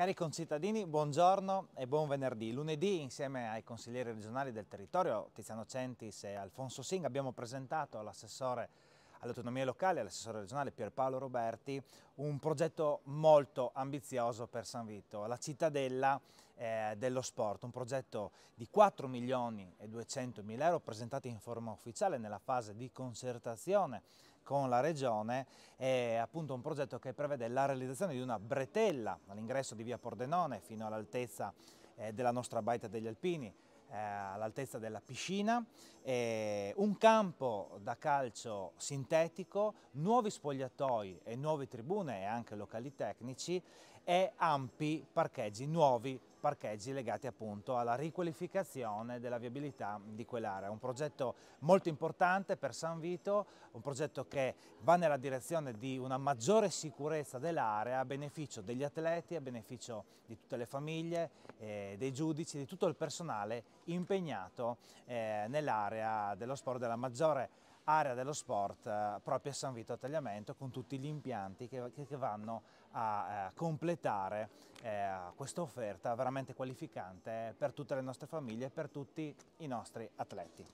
Cari concittadini, buongiorno e buon venerdì. Lunedì, insieme ai consiglieri regionali del territorio, Tiziano Centis e Alfonso Singh, abbiamo presentato all'assessore all'autonomia locale, all'assessore regionale Pierpaolo Roberti, un progetto molto ambizioso per San Vito, la cittadella eh, dello sport, un progetto di 4 milioni e 200 mila euro presentato in forma ufficiale nella fase di concertazione con la Regione è appunto un progetto che prevede la realizzazione di una bretella all'ingresso di via Pordenone fino all'altezza eh, della nostra baita degli Alpini, eh, all'altezza della piscina, un campo da calcio sintetico, nuovi spogliatoi e nuove tribune e anche locali tecnici e ampi parcheggi nuovi parcheggi legati appunto alla riqualificazione della viabilità di quell'area. Un progetto molto importante per San Vito, un progetto che va nella direzione di una maggiore sicurezza dell'area a beneficio degli atleti, a beneficio di tutte le famiglie, eh, dei giudici, di tutto il personale impegnato eh, nell'area dello sport, della maggiore area dello sport eh, proprio a San Vito a Tagliamento con tutti gli impianti che, che vanno a eh, completare eh, questa offerta veramente qualificante per tutte le nostre famiglie e per tutti i nostri atleti.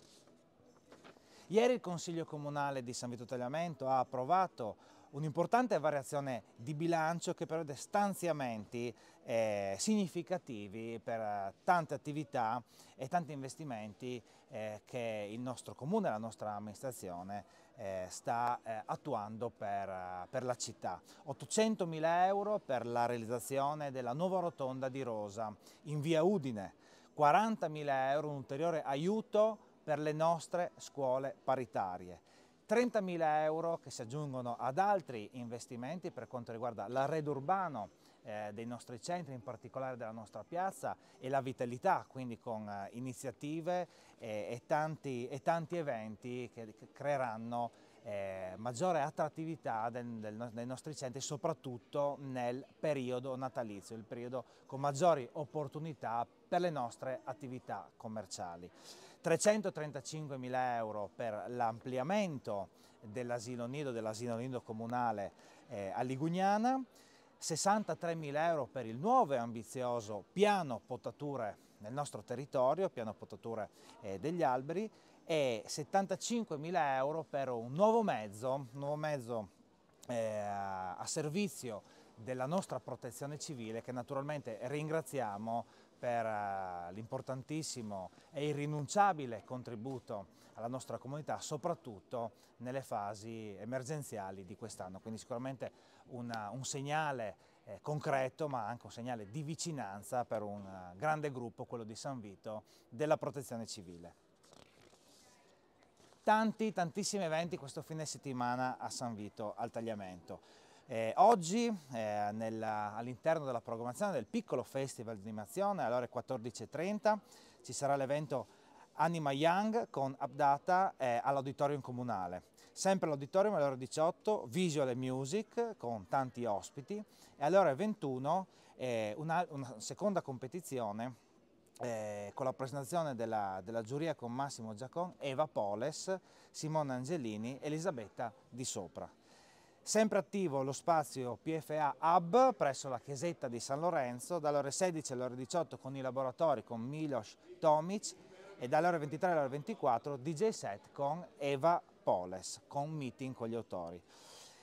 Ieri il Consiglio Comunale di San Vito Tagliamento ha approvato un'importante variazione di bilancio che prevede stanziamenti eh, significativi per eh, tante attività e tanti investimenti eh, che il nostro comune e la nostra amministrazione eh, sta eh, attuando per, eh, per, la città. 800.000 euro per la realizzazione della nuova rotonda di Rosa in via Udine, 40.000 euro un ulteriore aiuto per le nostre scuole paritarie. 30.000 euro che si aggiungono ad altri investimenti per quanto riguarda l'arredo urbano eh, dei nostri centri, in particolare della nostra piazza e la vitalità, quindi con eh, iniziative eh, e, tanti, e, tanti, eventi che, che creeranno eh, maggiore attrattività del, del, dei nostri centri, soprattutto nel periodo natalizio, il periodo con maggiori opportunità per le nostre attività commerciali. 335 mila euro per l'ampliamento dell'asilo nido, dell'asilo nido comunale eh, a Ligugnana, 63.000 euro per il nuovo e ambizioso piano potature nel nostro territorio, piano potature eh, degli alberi, e 75.000 euro per un nuovo mezzo, un nuovo mezzo eh, a servizio della nostra protezione civile che naturalmente ringraziamo per eh, l'importantissimo e irrinunciabile contributo alla nostra comunità, soprattutto nelle fasi emergenziali di quest'anno. Quindi sicuramente una, un segnale eh, concreto, ma anche un segnale di vicinanza per un uh, grande gruppo, quello di San Vito, della protezione civile. Tanti, tantissimi eventi questo fine settimana a San Vito al tagliamento. Eh, oggi eh, all'interno della programmazione del piccolo festival di animazione alle ore 14.30 ci sarà l'evento Anima Young con Updata eh, all'auditorium comunale. Sempre all'auditorium alle ore 18 Visual Music con tanti ospiti e alle ore 21 eh, una, una, seconda competizione eh, con la presentazione della, della giuria con Massimo Giacon, Eva Poles, Simone Angelini e Elisabetta Di Sopra. Sempre attivo lo spazio PFA Hub presso la chiesetta di San Lorenzo dalle ore 16 alle ore 18 con i laboratori con Milos Tomic e dalle ore 23 alle ore 24 DJ set con Eva Poles con meeting con gli autori.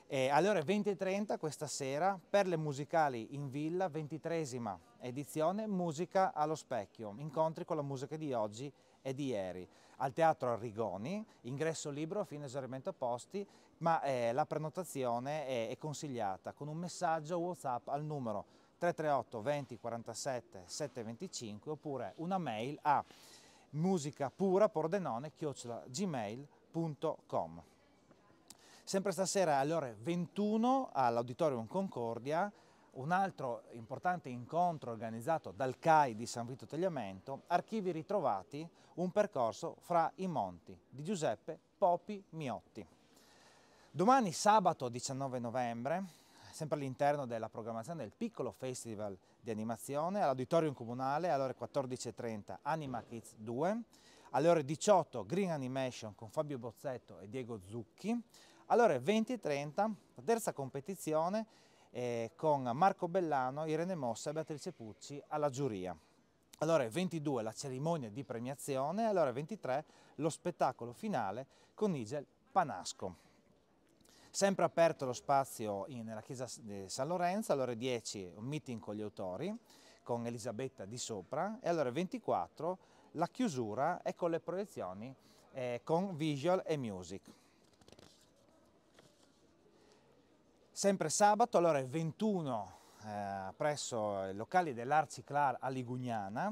E alle ore 20.30 questa sera per le musicali in villa, 23 edizione, musica allo specchio, incontri con la musica di oggi è di ieri, al Teatro Arrigoni, ingresso libero fino a esaurimento posti, ma eh, la prenotazione è, è consigliata con un messaggio WhatsApp al numero 338 20 47 725 oppure una mail a musicapurapordenone-gmail.com Sempre stasera alle ore 21 all'Auditorium Concordia un altro importante incontro organizzato dal CAI di San Vito Tagliamento, Archivi ritrovati, un percorso fra i monti di Giuseppe Popi Miotti. Domani sabato 19 novembre, sempre all'interno della programmazione del piccolo festival di animazione, all'auditorium comunale alle ore 14.30 Anima Kids 2, alle ore 18 Green Animation con Fabio Bozzetto e Diego Zucchi, alle ore 20.30 la terza competizione eh, con Marco Bellano, Irene Mossa e Beatrice Pucci alla giuria. Allora 22 la cerimonia di premiazione, allora 23 lo spettacolo finale con Nigel Panasco. Sempre aperto lo spazio in, nella chiesa di San Lorenzo, allora 10 un meeting con gli autori, con Elisabetta di sopra e allora 24 la chiusura e con le proiezioni eh, con visual e music. Sempre sabato, allora il 21, eh, presso i locali dell'Arciclar a Ligugnana,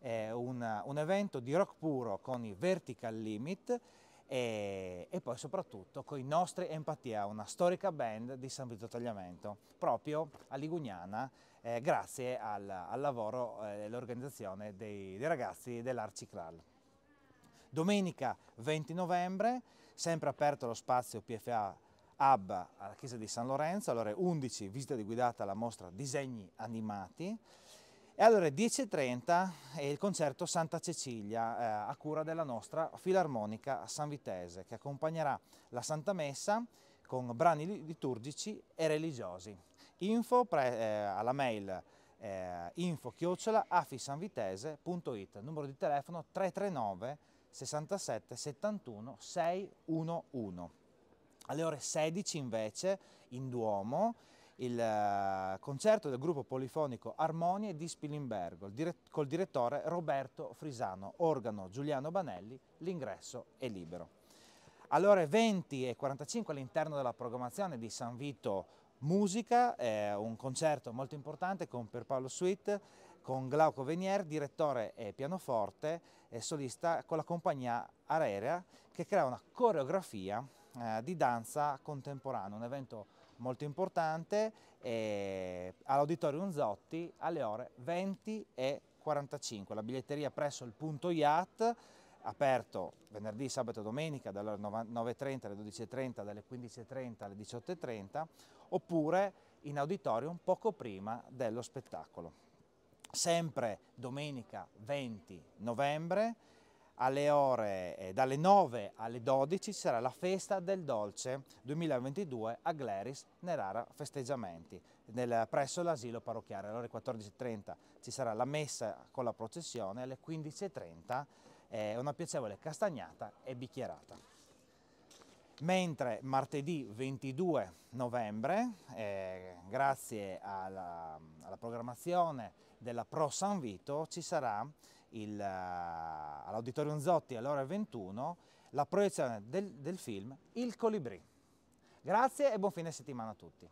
eh, un, un, evento di rock puro con i Vertical Limit e, e poi soprattutto con i nostri Empatia, una storica band di San Vito Tagliamento, proprio a Ligugnana, eh, grazie al, al lavoro eh, e all'organizzazione dei, dei ragazzi dell'Arciclar. Domenica 20 novembre, sempre aperto lo spazio PFA Abba alla chiesa di San Lorenzo, alle ore 11 visita di guidata alla mostra Disegni animati e alle ore 10.30 è il concerto Santa Cecilia eh, a cura della nostra filarmonica sanvitese che accompagnerà la Santa Messa con brani liturgici e religiosi. Info pre, eh, alla mail eh, info chiocciola afisanvitese.it, numero di telefono 339 67 71 611. Alle ore 16 invece in Duomo il eh, concerto del gruppo polifonico Armonie di Spilimbergo col direttore Roberto Frisano, organo Giuliano Banelli, l'ingresso è libero. Alle ore 20 e 45 all'interno della programmazione di San Vito Musica, è un concerto molto importante con Pierpaolo Sweet, con Glauco Venier, direttore e pianoforte e solista con la compagnia Arerea che crea una coreografia eh, di danza contemporanea, un evento molto importante eh, all'Auditorium Zotti alle ore 20 e 45. La biglietteria presso il punto IAT aperto venerdì, sabato e domenica dalle 9.30 alle 12.30, dalle 15.30 alle 18.30 oppure in auditorium poco prima dello spettacolo. Sempre domenica 20 novembre alle ore, eh, dalle 9 alle 12 sarà la festa del dolce 2022 a Gleris Nerara Festeggiamenti nel, presso l'asilo parrocchiale. Alle ore 14.30 ci sarà la messa con la processione, alle 15.30 eh, una piacevole castagnata e bicchierata. Mentre martedì 22 novembre, eh, grazie alla, alla programmazione della Pro San Vito, ci sarà eh, all'Auditorium Zotti all'ora 21 la proiezione del, del film Il Colibrì. Grazie e buon fine settimana a tutti.